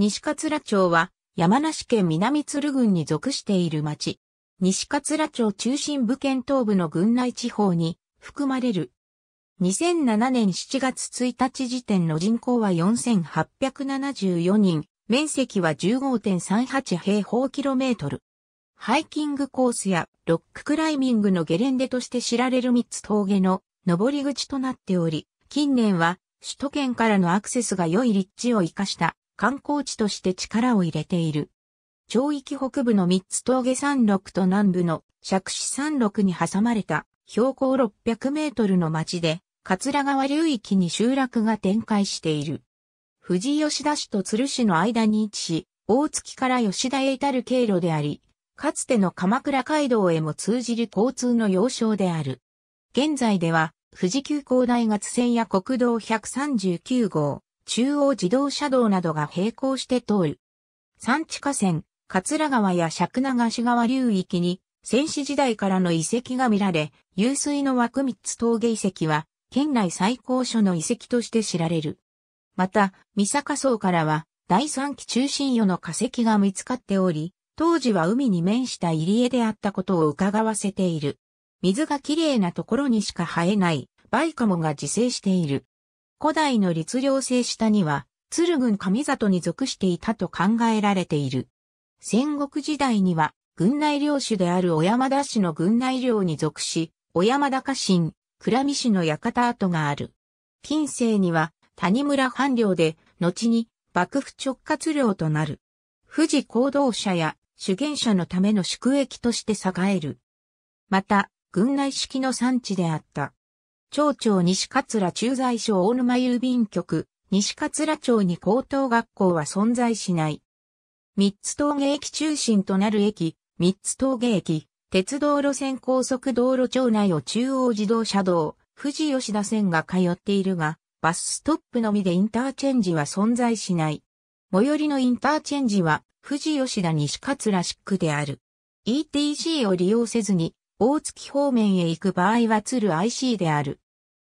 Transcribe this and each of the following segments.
西桂町は山梨県南鶴郡に属している町。西桂町中心部県東部の郡内地方に含まれる。2007年7月1日時点の人口は4874人、面積は15.38平方キロメートル。ハイキングコースやロッククライミングのゲレンデとして知られる三つ峠の登り口となっており、近年は首都圏からのアクセスが良い立地を生かした観光地として力を入れている。町域北部の三つ峠山麓と南部の釈子山麓に挟まれた標高600メートルの町で、桂川流域に集落が展開している。富士吉田市と鶴市の間に位置し、大月から吉田へ至る経路であり、かつての鎌倉街道へも通じる交通の要衝である。現在では、富士急行大学線や国道139号、中央自動車道などが並行して通る。山地河川、桂川や尺流し川流域に、戦死時代からの遺跡が見られ、湧水の枠く三つ峠遺跡は、県内最高所の遺跡として知られる。また、三坂層からは、第三期中心夜の化石が見つかっており、当時は海に面した入り江であったことを伺わせている。水がきれいなところにしか生えない、バイカモが自生している。古代の律令制下には、鶴軍上里に属していたと考えられている。戦国時代には、軍内領主である小山田氏の軍内領に属し、小山田家臣、倉見氏の館跡がある。近世には、谷村藩領で、後に、幕府直轄領となる。富士行動者や主権者のための宿駅として栄える。また、軍内式の産地であった。町長西桂駐在所大沼郵便局、西桂町に高等学校は存在しない。三つ峠駅中心となる駅、三つ峠駅、鉄道路線高速道路町内を中央自動車道、富士吉田線が通っているが、バスストップのみでインターチェンジは存在しない。最寄りのインターチェンジは、富士吉田西桂市区である。ETC を利用せずに、大月方面へ行く場合は鶴 IC である。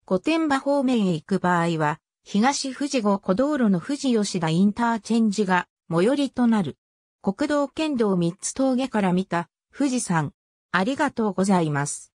御殿場方面へ行く場合は、東富士五湖道路の富士吉田インターチェンジが最寄りとなる。国道県道三つ峠から見た富士山。ありがとうございます。